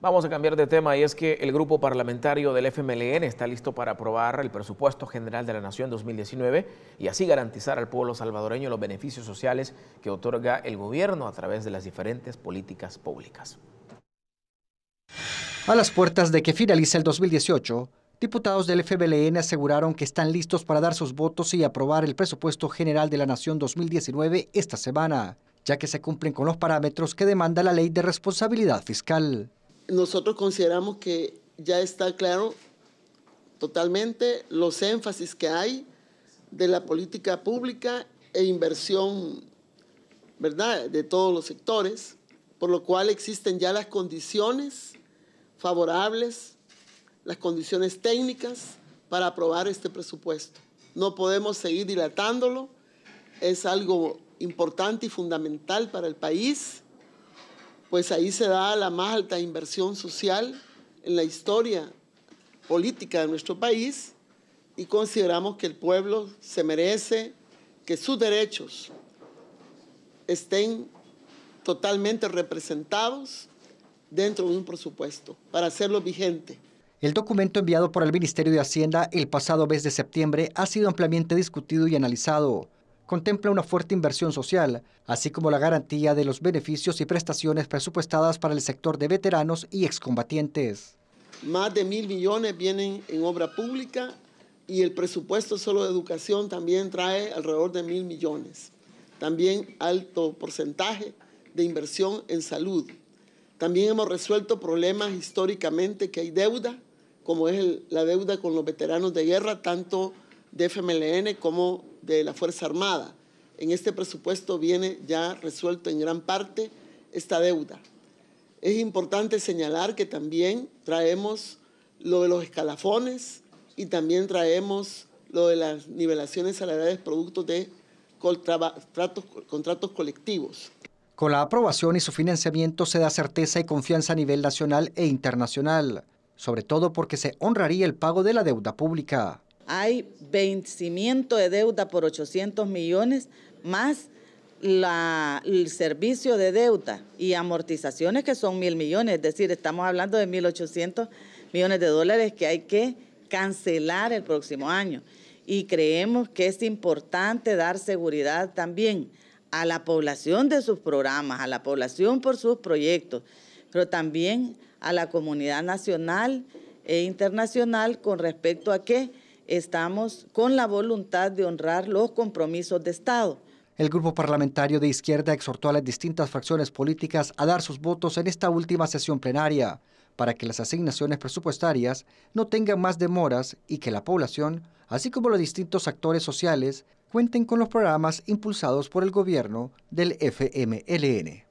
Vamos a cambiar de tema y es que el grupo parlamentario del FMLN está listo para aprobar el presupuesto general de la Nación 2019 y así garantizar al pueblo salvadoreño los beneficios sociales que otorga el gobierno a través de las diferentes políticas públicas. A las puertas de que finalice el 2018, diputados del FMLN aseguraron que están listos para dar sus votos y aprobar el presupuesto general de la Nación 2019 esta semana, ya que se cumplen con los parámetros que demanda la Ley de Responsabilidad Fiscal nosotros consideramos que ya está claro totalmente los énfasis que hay de la política pública e inversión, ¿verdad?, de todos los sectores, por lo cual existen ya las condiciones favorables, las condiciones técnicas para aprobar este presupuesto. No podemos seguir dilatándolo, es algo importante y fundamental para el país pues ahí se da la más alta inversión social en la historia política de nuestro país y consideramos que el pueblo se merece que sus derechos estén totalmente representados dentro de un presupuesto para hacerlo vigente. El documento enviado por el Ministerio de Hacienda el pasado mes de septiembre ha sido ampliamente discutido y analizado contempla una fuerte inversión social, así como la garantía de los beneficios y prestaciones presupuestadas para el sector de veteranos y excombatientes. Más de mil millones vienen en obra pública y el presupuesto solo de educación también trae alrededor de mil millones. También alto porcentaje de inversión en salud. También hemos resuelto problemas históricamente que hay deuda, como es la deuda con los veteranos de guerra, tanto de FMLN como de la Fuerza Armada. En este presupuesto viene ya resuelto en gran parte esta deuda. Es importante señalar que también traemos lo de los escalafones y también traemos lo de las nivelaciones salariales producto de contratos, colectivos. Con la aprobación y su financiamiento se da certeza y confianza a nivel nacional e internacional, sobre todo porque se honraría el pago de la deuda pública hay vencimiento de deuda por 800 millones más el servicio de deuda y amortizaciones que son mil millones, es decir, estamos hablando de 1.800 millones de dólares que hay que cancelar el próximo año. Y creemos que es importante dar seguridad también a la población de sus programas, a la población por sus proyectos, pero también a la comunidad nacional e internacional con respecto a que estamos con la voluntad de honrar los compromisos de Estado. El grupo parlamentario de izquierda exhortó a las distintas facciones políticas a dar sus votos en esta última sesión plenaria para que las asignaciones presupuestarias no tengan más demoras y que la población, así como los distintos actores sociales, cuenten con los programas impulsados por el gobierno del FMLN.